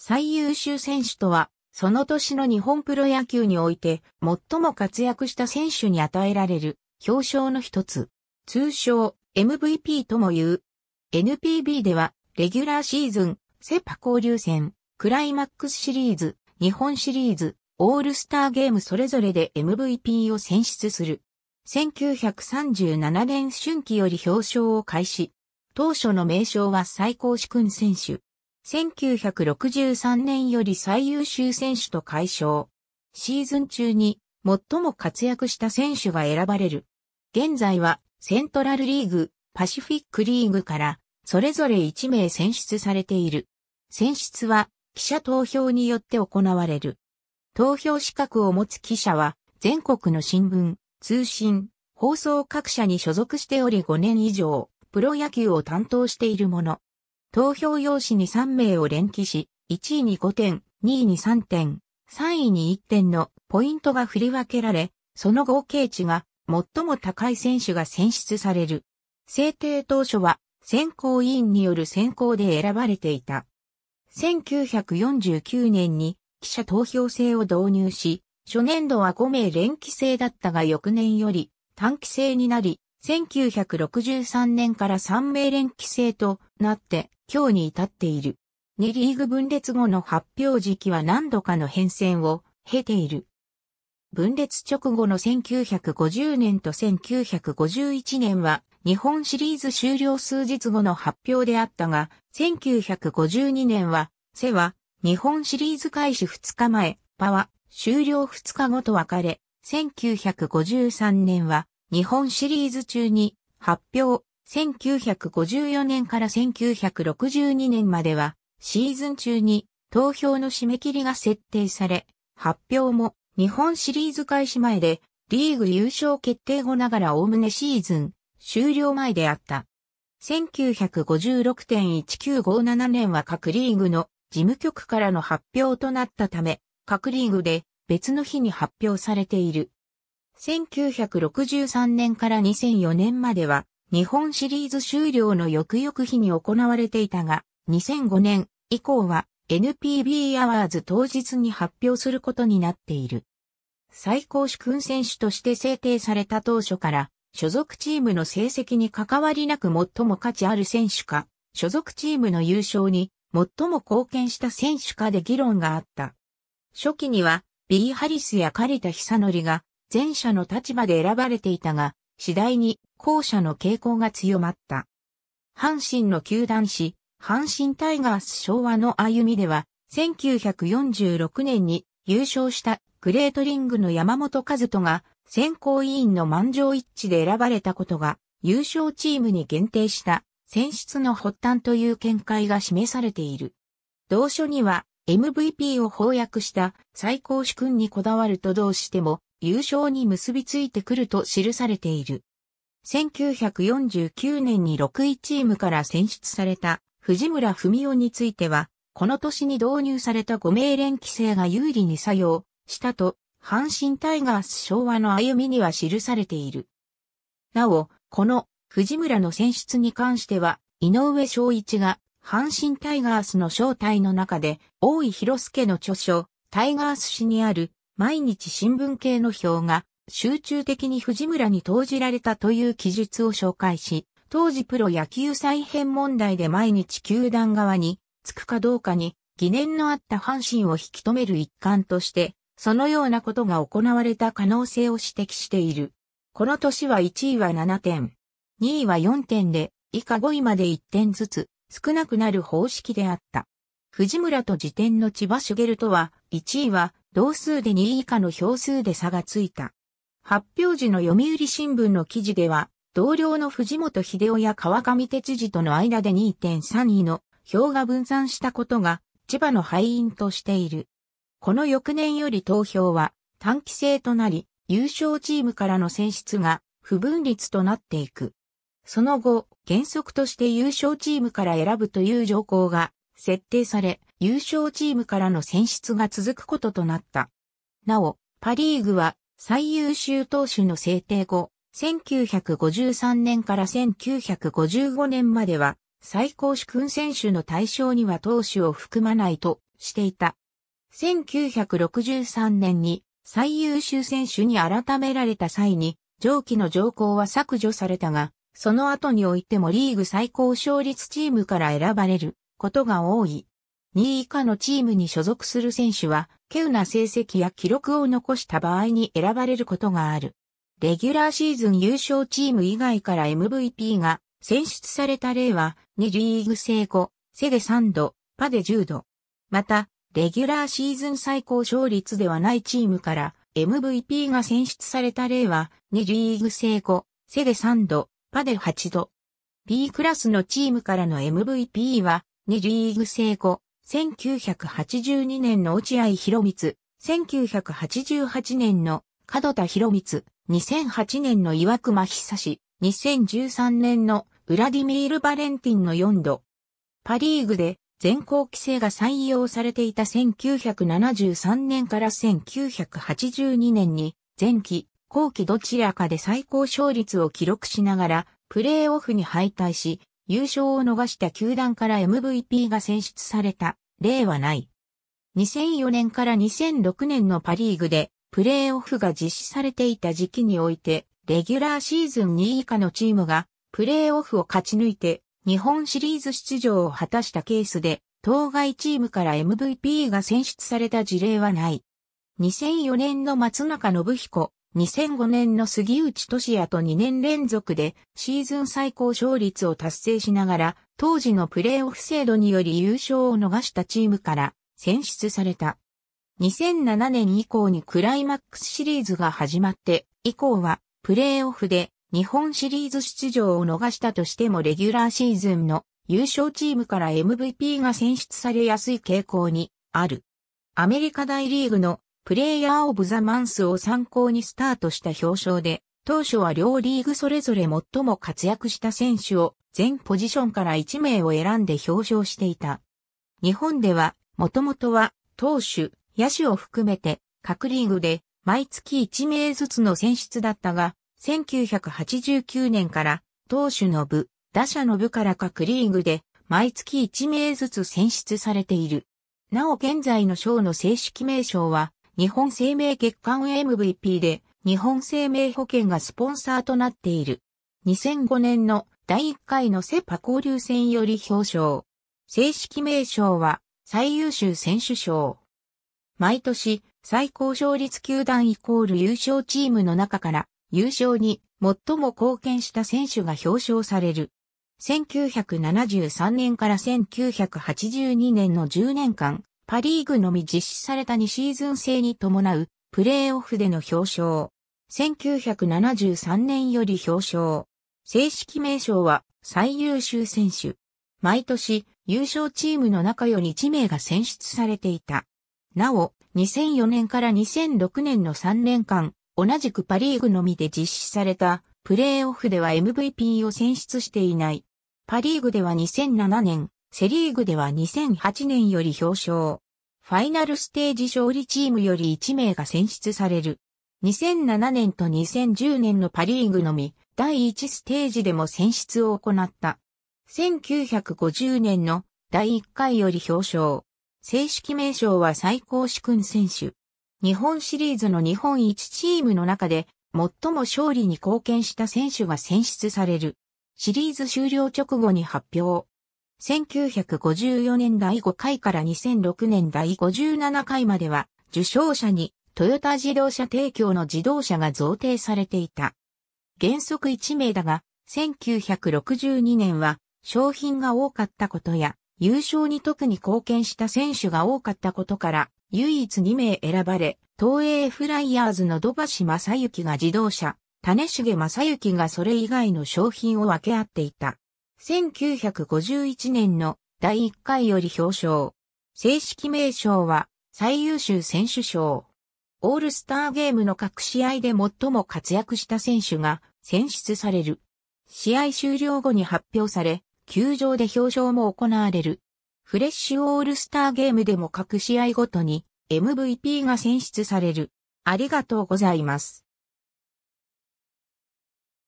最優秀選手とは、その年の日本プロ野球において最も活躍した選手に与えられる表彰の一つ。通称 MVP とも言う。NPB では、レギュラーシーズン、セパ交流戦、クライマックスシリーズ、日本シリーズ、オールスターゲームそれぞれで MVP を選出する。1937年春季より表彰を開始。当初の名称は最高士君選手。1963年より最優秀選手と解消。シーズン中に最も活躍した選手が選ばれる。現在はセントラルリーグ、パシフィックリーグからそれぞれ1名選出されている。選出は記者投票によって行われる。投票資格を持つ記者は全国の新聞、通信、放送各社に所属しており5年以上、プロ野球を担当しているもの。投票用紙に3名を連記し、1位に5点、2位に3点、3位に1点のポイントが振り分けられ、その合計値が最も高い選手が選出される。制定当初は選考委員による選考で選ばれていた。1949年に記者投票制を導入し、初年度は5名連記制だったが翌年より短期制になり、1963年から3名連規制となって今日に至っている。2リーグ分裂後の発表時期は何度かの変遷を経ている。分裂直後の1950年と1951年は日本シリーズ終了数日後の発表であったが、1952年は、セは日本シリーズ開始2日前、パは終了2日後と分かれ、1953年は日本シリーズ中に発表、1954年から1962年までは、シーズン中に投票の締め切りが設定され、発表も日本シリーズ開始前で、リーグ優勝決定後ながらおおむねシーズン終了前であった。1956.1957年は各リーグの事務局からの発表となったため、各リーグで別の日に発表されている。1963年から2004年までは、日本シリーズ終了の翌々日に行われていたが、2005年以降は NPB アワーズ当日に発表することになっている。最高主君選手として制定された当初から、所属チームの成績に関わりなく最も価値ある選手か、所属チームの優勝に最も貢献した選手かで議論があった。初期には、ビー・ハリスやカリタ・ヒサノリが前者の立場で選ばれていたが、次第に後者の傾向が強まった。阪神の球団史、阪神タイガース昭和の歩みでは、1946年に優勝したグレートリングの山本和人が選考委員の満場一致で選ばれたことが優勝チームに限定した選出の発端という見解が示されている。同書には MVP を翻訳した最高主君にこだわるとどうしても優勝に結びついてくると記されている。1949年に6位チームから選出された藤村文夫については、この年に導入された5名連規制が有利に作用したと、阪神タイガース昭和の歩みには記されている。なお、この藤村の選出に関しては、井上昭一が阪神タイガースの正体の中で、大井博介の著書、タイガース史にある毎日新聞系の表が集中的に藤村に投じられたという記述を紹介し、当時プロ野球再編問題で毎日球団側につくかどうかに疑念のあった阪神を引き止める一環として、そのようなことが行われた可能性を指摘している。この年は1位は7点、2位は4点で、以下5位まで1点ずつ少なくなる方式であった。藤村と時点の千葉茂とは、1位は同数で2位以下の票数で差がついた。発表時の読売新聞の記事では、同僚の藤本秀夫や川上哲司との間で2.3位の票が分散したことが千葉の敗因としている。この翌年より投票は短期制となり、優勝チームからの選出が不分率となっていく。その後、原則として優勝チームから選ぶという条項が設定され、優勝チームからの選出が続くこととなった。なお、パリーグは最優秀投手の制定後、1953年から1955年までは最高主君選手の対象には投手を含まないとしていた。1963年に最優秀選手に改められた際に、上記の条項は削除されたが、その後においてもリーグ最高勝率チームから選ばれることが多い。2位以下のチームに所属する選手は、稀有な成績や記録を残した場合に選ばれることがある。レギュラーシーズン優勝チーム以外から MVP が選出された例は、2リーグ制後、セで3度、パで10度。また、レギュラーシーズン最高勝率ではないチームから MVP が選出された例は、2リーグ制後、セで3度、パで8度。B クラスのチームからの MVP は、2リーグ制5、1982年の落合博光、1988年の門田博光、2008年の岩隈久志、2013年のウラディミール・バレンティンの4度。パリーグで全校規制が採用されていた1973年から1982年に前期、後期どちらかで最高勝率を記録しながらプレーオフに敗退し、優勝を逃した球団から MVP が選出された例はない。2004年から2006年のパリーグでプレーオフが実施されていた時期において、レギュラーシーズン2位以下のチームがプレーオフを勝ち抜いて日本シリーズ出場を果たしたケースで、当該チームから MVP が選出された事例はない。2004年の松中信彦、2005年の杉内俊也と2年連続でシーズン最高勝率を達成しながら、当時のプレーオフ制度により優勝を逃したチームから選出された。2007年以降にクライマックスシリーズが始まって、以降はプレーオフで日本シリーズ出場を逃したとしてもレギュラーシーズンの優勝チームから MVP が選出されやすい傾向にある。アメリカ大リーグのプレイヤーオブザマンスを参考にスタートした表彰で、当初は両リーグそれぞれ最も活躍した選手を全ポジションから1名を選んで表彰していた。日本では、もともとは投手、野手を含めて各リーグで毎月1名ずつの選出だったが、1989年から投手の部、打者の部から各リーグで毎月1名ずつ選出されている。なお現在の賞の正式名称は日本生命月間 MVP で、日本生命保険がスポンサーとなっている。2005年の第1回のセパ交流戦より表彰。正式名称は最優秀選手賞。毎年最高勝率球団イコール優勝チームの中から優勝に最も貢献した選手が表彰される。1973年から1982年の10年間、パリーグのみ実施された2シーズン制に伴うプレーオフでの表彰。1973年より表彰。正式名称は最優秀選手。毎年優勝チームの中より1名が選出されていた。なお、2004年から2006年の3年間、同じくパリーグのみで実施されたプレーオフでは MVP を選出していない。パリーグでは2007年、セリーグでは2008年より表彰。ファイナルステージ勝利チームより1名が選出される。2007年と2010年のパリーグのみ、第1ステージでも選出を行った。1950年の第1回より表彰。正式名称は最高主君選手。日本シリーズの日本一チームの中で最も勝利に貢献した選手が選出される。シリーズ終了直後に発表。1954年第5回から2006年第57回までは、受賞者にトヨタ自動車提供の自動車が贈呈されていた。原則1名だが、1962年は商品が多かったことや、優勝に特に貢献した選手が多かったことから、唯一2名選ばれ、東映フライヤーズの土橋正幸が自動車、種重正幸がそれ以外の商品を分け合っていた。1951年の第1回より表彰。正式名称は最優秀選手賞。オールスターゲームの各試合で最も活躍した選手が選出される。試合終了後に発表され、球場で表彰も行われる。フレッシュオールスターゲームでも各試合ごとに MVP が選出される。ありがとうございます。